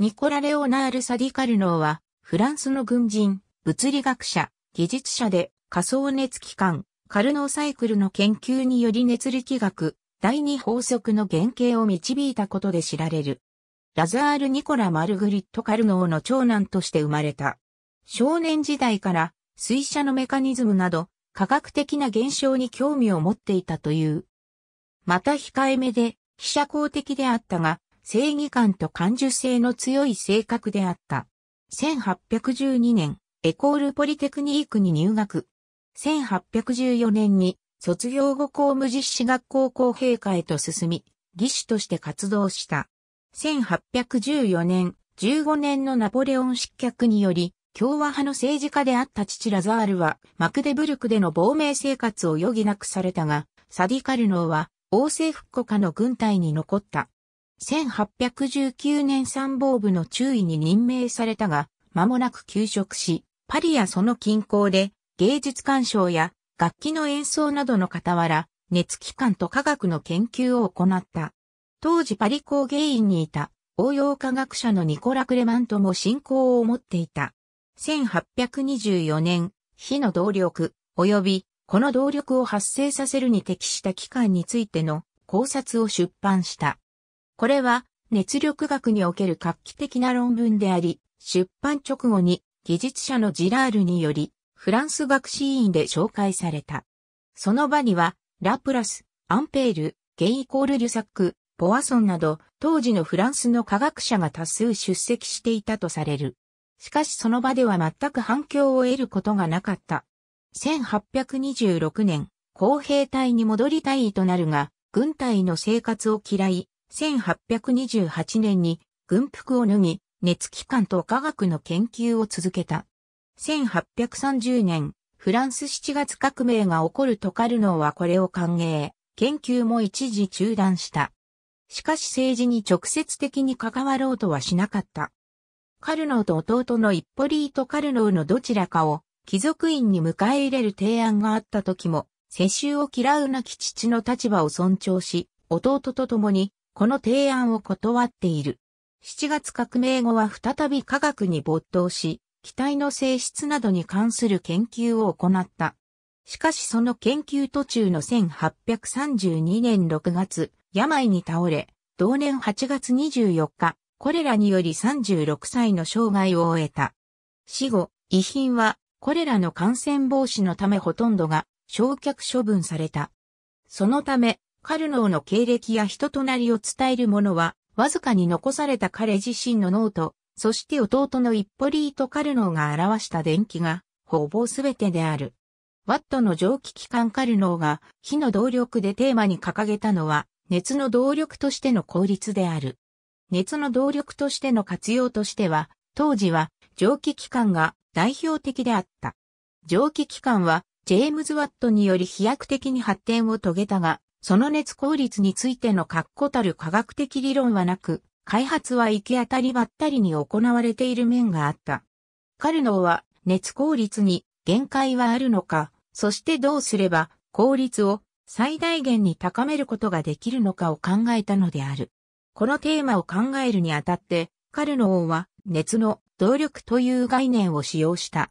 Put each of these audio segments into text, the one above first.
ニコラ・レオナール・サディカルノーは、フランスの軍人、物理学者、技術者で、仮想熱機関、カルノーサイクルの研究により熱力学、第二法則の原型を導いたことで知られる。ラザール・ニコラ・マルグリット・カルノーの長男として生まれた。少年時代から、水車のメカニズムなど、科学的な現象に興味を持っていたという。また控えめで、非社交的であったが、正義感と感受性の強い性格であった。1812年、エコールポリテクニークに入学。1814年に卒業後公務実施学校公陛下へと進み、技師として活動した。1814年、15年のナポレオン失脚により、共和派の政治家であった父ラザールは、マクデブルクでの亡命生活を余儀なくされたが、サディカルノーは、王政復古下の軍隊に残った。1819年参謀部の中尉に任命されたが、間もなく休職し、パリやその近郊で芸術鑑賞や楽器の演奏などの傍ら、熱機関と科学の研究を行った。当時パリ工芸院にいた応用科学者のニコラ・クレマントも信仰を持っていた。1824年、火の動力、及びこの動力を発生させるに適した機関についての考察を出版した。これは熱力学における画期的な論文であり、出版直後に技術者のジラールにより、フランス学士院で紹介された。その場には、ラプラス、アンペール、ゲイ・コール・リュサック、ポワソンなど、当時のフランスの科学者が多数出席していたとされる。しかしその場では全く反響を得ることがなかった。1826年、公兵隊に戻りたいとなるが、軍隊の生活を嫌い、1828年に軍服を脱ぎ、熱機関と科学の研究を続けた。1830年、フランス7月革命が起こるとカルノーはこれを歓迎、研究も一時中断した。しかし政治に直接的に関わろうとはしなかった。カルノーと弟のイッポリート・カルノーのどちらかを貴族院に迎え入れる提案があった時も、世襲を嫌うなき父の立場を尊重し、弟と共にこの提案を断っている。7月革命後は再び科学に没頭し、機体の性質などに関する研究を行った。しかしその研究途中の1832年6月、病に倒れ、同年8月24日、これらにより36歳の生涯を終えた。死後、遺品は、これらの感染防止のためほとんどが、焼却処分された。そのため、カルノーの経歴や人となりを伝えるものは、わずかに残された彼自身のノート、そして弟のイッポリート・カルノーが表した電気が、ほぼすべてである。ワットの蒸気機関カルノーが、火の動力でテーマに掲げたのは、熱の動力としての効率である。熱の動力としての活用としては、当時は蒸気機関が代表的であった。蒸気機関は、ジェームズ・ワットにより飛躍的に発展を遂げたが、その熱効率についての確固たる科学的理論はなく、開発は行き当たりばったりに行われている面があった。カルノーは熱効率に限界はあるのか、そしてどうすれば効率を最大限に高めることができるのかを考えたのである。このテーマを考えるにあたって、カルノーは熱の動力という概念を使用した。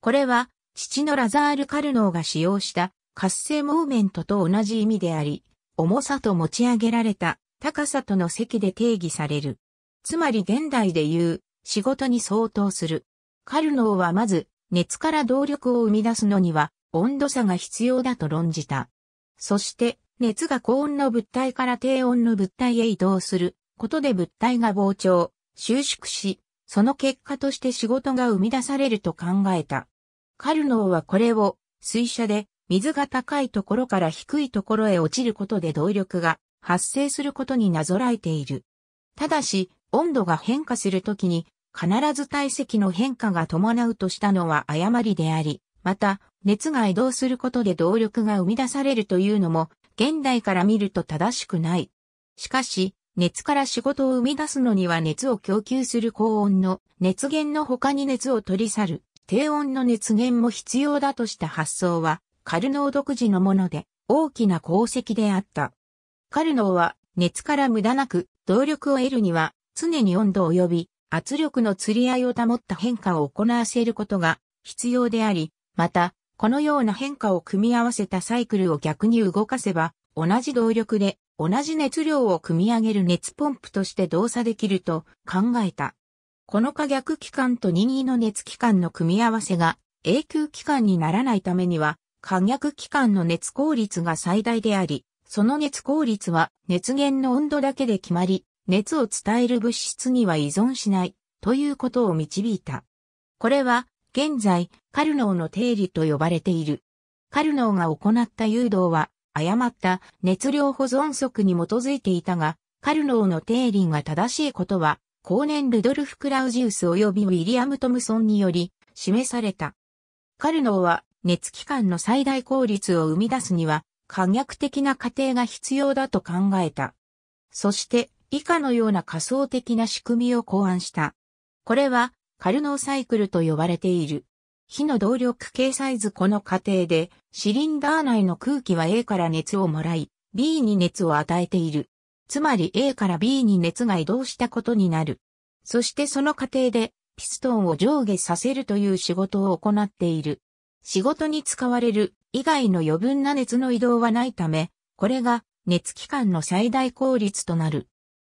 これは父のラザール・カルノーが使用した活性モーメントと同じ意味であり、重さと持ち上げられた高さとの積で定義される。つまり現代で言う仕事に相当する。カルノーはまず熱から動力を生み出すのには温度差が必要だと論じた。そして熱が高温の物体から低温の物体へ移動することで物体が膨張、収縮し、その結果として仕事が生み出されると考えた。カルノーはこれを水車で水が高いところから低いところへ落ちることで動力が発生することになぞらえている。ただし、温度が変化するときに、必ず体積の変化が伴うとしたのは誤りであり、また、熱が移動することで動力が生み出されるというのも、現代から見ると正しくない。しかし、熱から仕事を生み出すのには熱を供給する高温の熱源の他に熱を取り去る低温の熱源も必要だとした発想はカルノー独自のもので、大きな功績であった。カルノーは、熱から無駄なく、動力を得るには、常に温度及び、圧力の釣り合いを保った変化を行わせることが必要であり、また、このような変化を組み合わせたサイクルを逆に動かせば、同じ動力で同じ熱量を組み上げる熱ポンプとして動作できると考えた。この可逆期間と任意の熱期間の組み合わせが永久期間にならないためには、可逆器官の熱効率が最大であり、その熱効率は熱源の温度だけで決まり、熱を伝える物質には依存しないということを導いた。これは現在カルノーの定理と呼ばれている。カルノーが行った誘導は誤った熱量保存則に基づいていたが、カルノーの定理が正しいことは、後年ルドルフ・クラウジウス及びウィリアム・トムソンにより示された。カルノーは熱機関の最大効率を生み出すには、可逆的な過程が必要だと考えた。そして、以下のような仮想的な仕組みを考案した。これは、カルノーサイクルと呼ばれている。火の動力計サイズこの過程で、シリンダー内の空気は A から熱をもらい、B に熱を与えている。つまり A から B に熱が移動したことになる。そしてその過程で、ピストンを上下させるという仕事を行っている。仕事に使われる以外の余分な熱の移動はないため、これが熱機関の最大効率となる。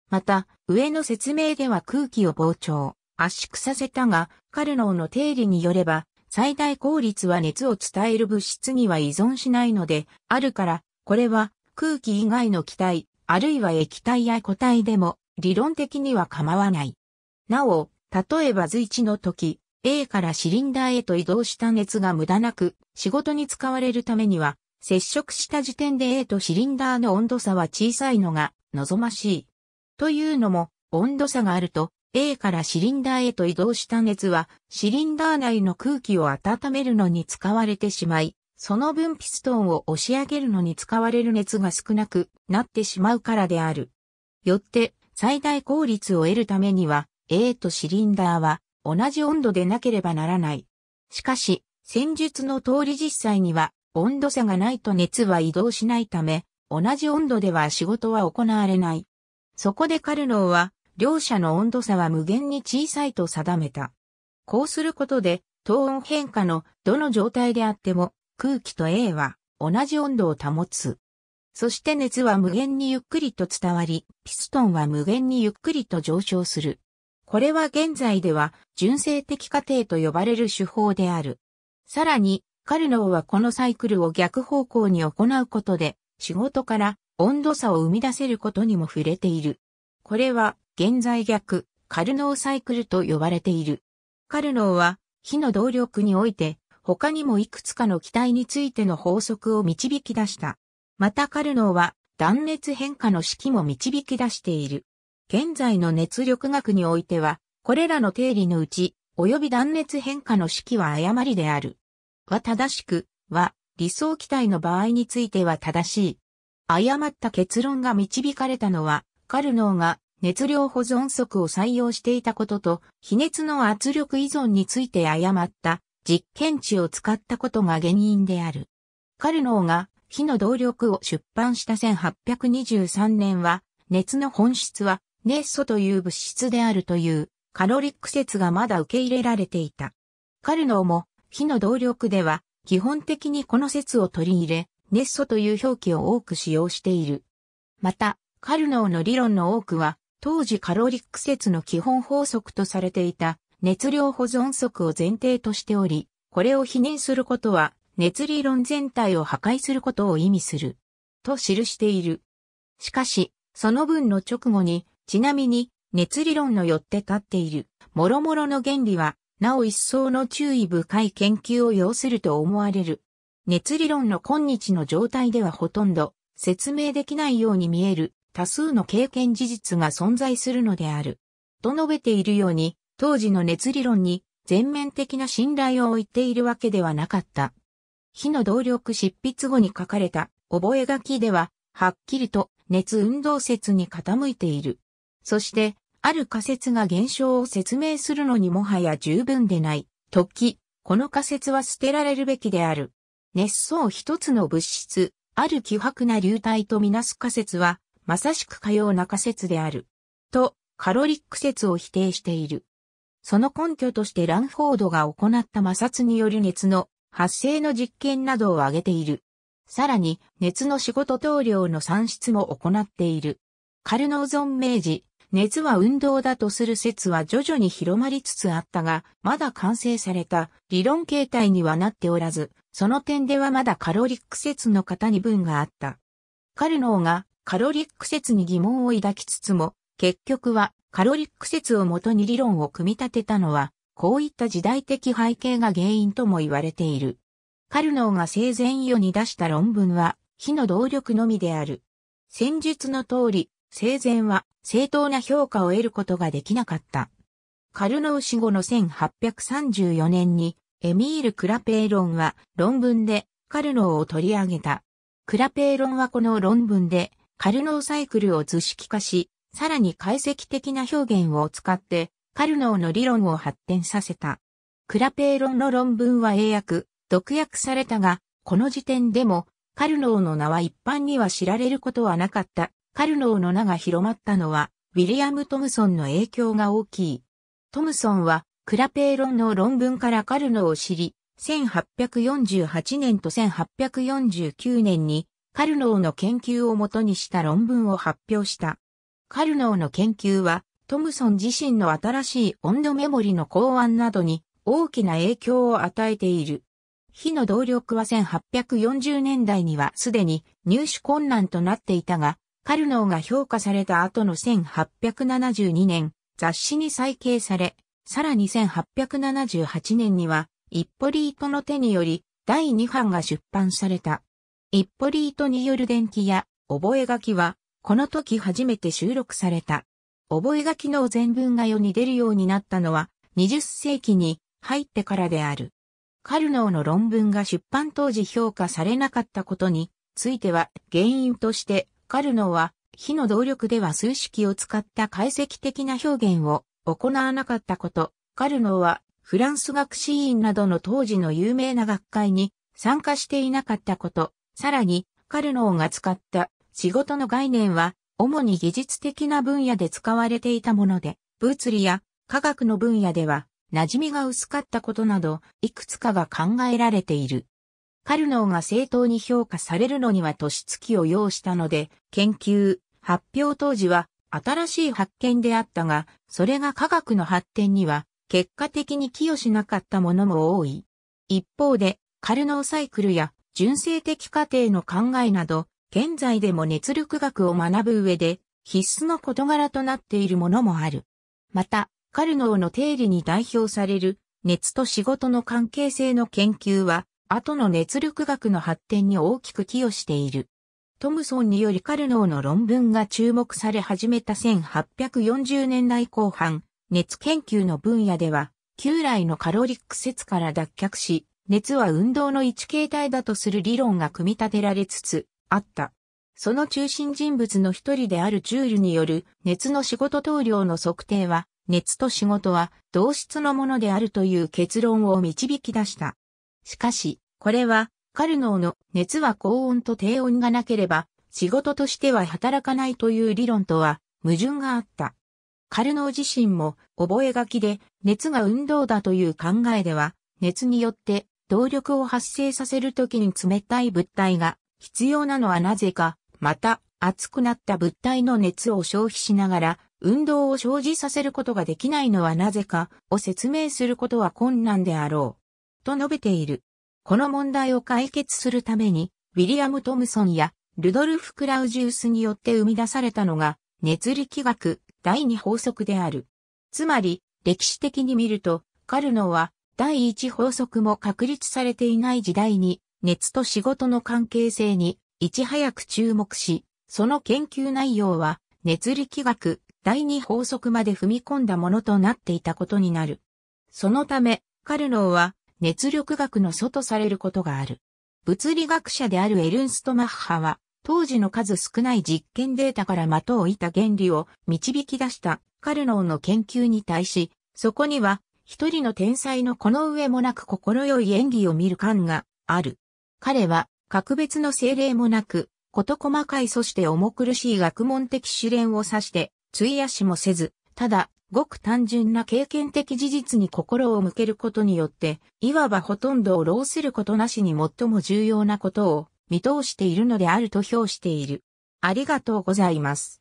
また、上の説明では空気を膨張、圧縮させたが、カルノーの定理によれば、最大効率は熱を伝える物質には依存しないので、あるから、これは空気以外の気体、あるいは液体や固体でも、理論的には構わない。なお、例えば随一の時、A からシリンダーへと移動した熱が無駄なく、仕事に使われるためには、接触した時点で A とシリンダーの温度差は小さいのが望ましい。というのも、温度差があると、A からシリンダーへと移動した熱は、シリンダー内の空気を温めるのに使われてしまい、その分ピストンを押し上げるのに使われる熱が少なくなってしまうからである。よって、最大効率を得るためには、A とシリンダーは同じ温度でなければならない。しかし、戦術の通り実際には温度差がないと熱は移動しないため、同じ温度では仕事は行われない。そこでカルノーは、両者の温度差は無限に小さいと定めた。こうすることで、等温変化のどの状態であっても、空気と A は同じ温度を保つ。そして熱は無限にゆっくりと伝わり、ピストンは無限にゆっくりと上昇する。これは現在では純正的過程と呼ばれる手法である。さらに、カルノーはこのサイクルを逆方向に行うことで、仕事から温度差を生み出せることにも触れている。これは、現在逆、カルノーサイクルと呼ばれている。カルノーは、火の動力において、他にもいくつかの気体についての法則を導き出した。またカルノーは、断熱変化の式も導き出している。現在の熱力学においては、これらの定理のうち、及び断熱変化の式は誤りである。は正しく、は、理想気体の場合については正しい。誤った結論が導かれたのは、カルノーが熱量保存則を採用していたことと、非熱の圧力依存について誤った実験値を使ったことが原因である。カルノーが火の動力を出版した1823年は、熱の本質は熱素という物質であるというカロリック説がまだ受け入れられていた。カルノーも火の動力では基本的にこの説を取り入れ、熱素という表記を多く使用している。また、カルノーの理論の多くは、当時カロリック説の基本法則とされていた熱量保存則を前提としており、これを否認することは熱理論全体を破壊することを意味する。と記している。しかし、その分の直後にちなみに、熱理論のよって立っている、諸々の原理は、なお一層の注意深い研究を要すると思われる。熱理論の今日の状態ではほとんど説明できないように見える多数の経験事実が存在するのである。と述べているように、当時の熱理論に全面的な信頼を置いているわけではなかった。火の動力執筆後に書かれた覚書では、はっきりと熱運動説に傾いている。そして、ある仮説が現象を説明するのにもはや十分でない。時、この仮説は捨てられるべきである。熱相一つの物質、ある希薄な流体とみなす仮説は、まさしくかような仮説である。と、カロリック説を否定している。その根拠としてランフォードが行った摩擦による熱の発生の実験などを挙げている。さらに、熱の仕事等量の算出も行っている。カルノーゾン明治、熱は運動だとする説は徐々に広まりつつあったが、まだ完成された理論形態にはなっておらず、その点ではまだカロリック説の方に分があった。カルノーがカロリック説に疑問を抱きつつも、結局はカロリック説をもとに理論を組み立てたのは、こういった時代的背景が原因とも言われている。カルノーが生前世に出した論文は、火の動力のみである。戦術の通り、生前は正当な評価を得ることができなかった。カルノー死後の1834年に、エミール・クラペーロンは論文でカルノーを取り上げた。クラペーロンはこの論文でカルノーサイクルを図式化し、さらに解析的な表現を使ってカルノーの理論を発展させた。クラペーロンの論文は英訳、読訳されたが、この時点でもカルノーの名は一般には知られることはなかったカルノーの名が広まったのは、ウィリアム・トムソンの影響が大きい。トムソンは、クラペーロンの論文からカルノーを知り、1848年と1849年に、カルノーの研究をもとにした論文を発表した。カルノーの研究は、トムソン自身の新しい温度メモリの考案などに大きな影響を与えている。火の動力は1840年代にはすでに入手困難となっていたが、カルノーが評価された後の1872年、雑誌に再掲され、さらに1878年には、イッポリートの手により、第2版が出版された。イッポリートによる伝記や、覚書は、この時初めて収録された。覚書の全文が世に出るようになったのは、20世紀に入ってからである。カルノーの論文が出版当時評価されなかったことについては原因としてカルノは、火の動力では数式を使った解析的な表現を行わなかったこと、カルノは、フランス学士院などの当時の有名な学会に参加していなかったこと、さらに、カルノーが使った仕事の概念は、主に技術的な分野で使われていたもので、物理や科学の分野では、馴染みが薄かったことなど、いくつかが考えられている。カルノーが正当に評価されるのには年月を要したので、研究、発表当時は新しい発見であったが、それが科学の発展には結果的に寄与しなかったものも多い。一方で、カルノーサイクルや純正的過程の考えなど、現在でも熱力学を学ぶ上で必須の事柄となっているものもある。また、カルノーの定理に代表される熱と仕事の関係性の研究は、後の熱力学の発展に大きく寄与している。トムソンによりカルノーの論文が注目され始めた1840年代後半、熱研究の分野では、旧来のカロリック説から脱却し、熱は運動の一形態だとする理論が組み立てられつつあった。その中心人物の一人であるジュールによる熱の仕事等量の測定は、熱と仕事は同質のものであるという結論を導き出した。しかし、これは、カルノーの熱は高温と低温がなければ、仕事としては働かないという理論とは矛盾があった。カルノー自身も覚書で熱が運動だという考えでは、熱によって動力を発生させるときに冷たい物体が必要なのはなぜか、また熱くなった物体の熱を消費しながら運動を生じさせることができないのはなぜかを説明することは困難であろう。と述べている。この問題を解決するために、ウィリアム・トムソンやルドルフ・クラウジウスによって生み出されたのが、熱力学第二法則である。つまり、歴史的に見ると、カルノは第一法則も確立されていない時代に、熱と仕事の関係性にいち早く注目し、その研究内容は熱力学第二法則まで踏み込んだものとなっていたことになる。そのため、カルノーは熱力学の祖とされることがある。物理学者であるエルンスト・マッハは、当時の数少ない実験データから的を射た原理を導き出したカルノーの研究に対し、そこには一人の天才のこの上もなく心よい演技を見る感がある。彼は格別の精霊もなく、こと細かいそして重苦しい学問的試練を指して、費やしもせず、ただごく単純な経験的事実に心を向けることによって、いわばほとんどを老することなしに最も重要なことを見通しているのであると評している。ありがとうございます。